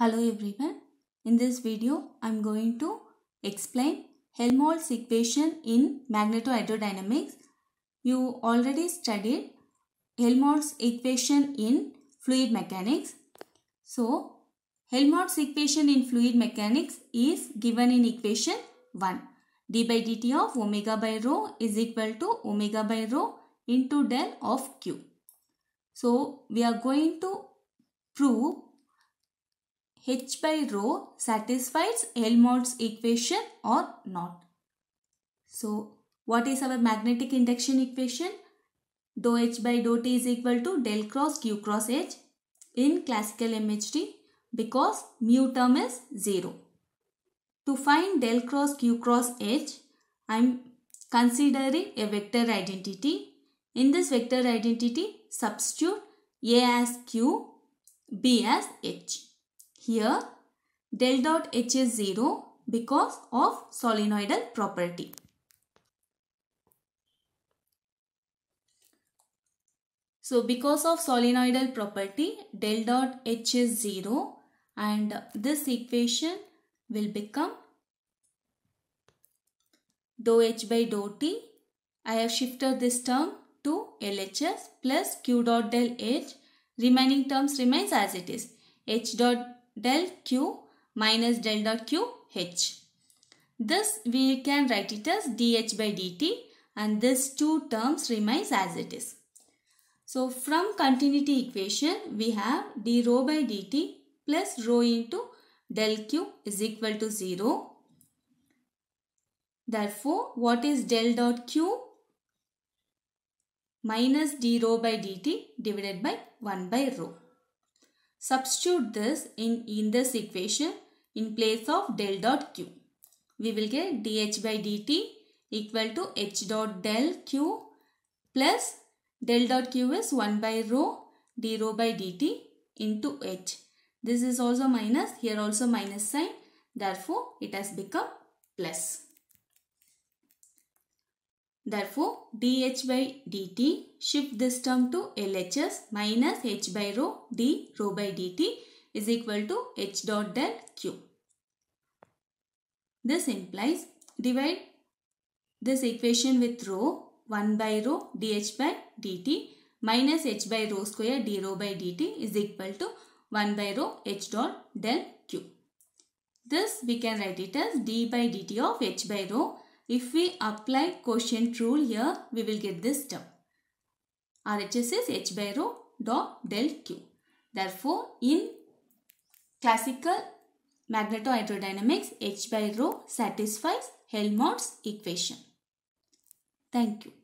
Hello everyone. In this video, I am going to explain Helmholtz equation in magnetohydrodynamics. You already studied Helmholtz equation in fluid mechanics. So, Helmholtz equation in fluid mechanics is given in equation 1. d by dt of omega by rho is equal to omega by rho into del of q. So, we are going to prove h by rho satisfies Helmholtz equation or not. So what is our magnetic induction equation? Dou h by dou t is equal to del cross q cross h in classical MHD because mu term is 0. To find del cross q cross h, I am considering a vector identity. In this vector identity, substitute a as q, b as h. Here del dot H is 0 because of solenoidal property. So because of solenoidal property del dot H is 0 and this equation will become dou H by dou T. I have shifted this term to LHS plus Q dot del H. Remaining terms remains as it is. H dot del q minus del dot q h. This we can write it as dh by dt and these two terms remains as it is. So from continuity equation we have d rho by dt plus rho into del q is equal to 0. Therefore what is del dot q? Minus d rho by dt divided by 1 by rho. Substitute this in, in this equation in place of del dot q. We will get dh by dt equal to h dot del q plus del dot q is 1 by rho d rho by dt into h. This is also minus, here also minus sign. Therefore, it has become plus. Therefore, dH by dt, shift this term to LHS minus h by rho d rho by dt is equal to h dot del q. This implies divide this equation with rho 1 by rho dH by dt minus h by rho square d rho by dt is equal to 1 by rho h dot del q. This we can write it as d by dt of h by rho if we apply quotient rule here, we will get this term. RHS is H by rho dot del Q. Therefore, in classical magnetohydrodynamics, H by rho satisfies Helmholtz equation. Thank you.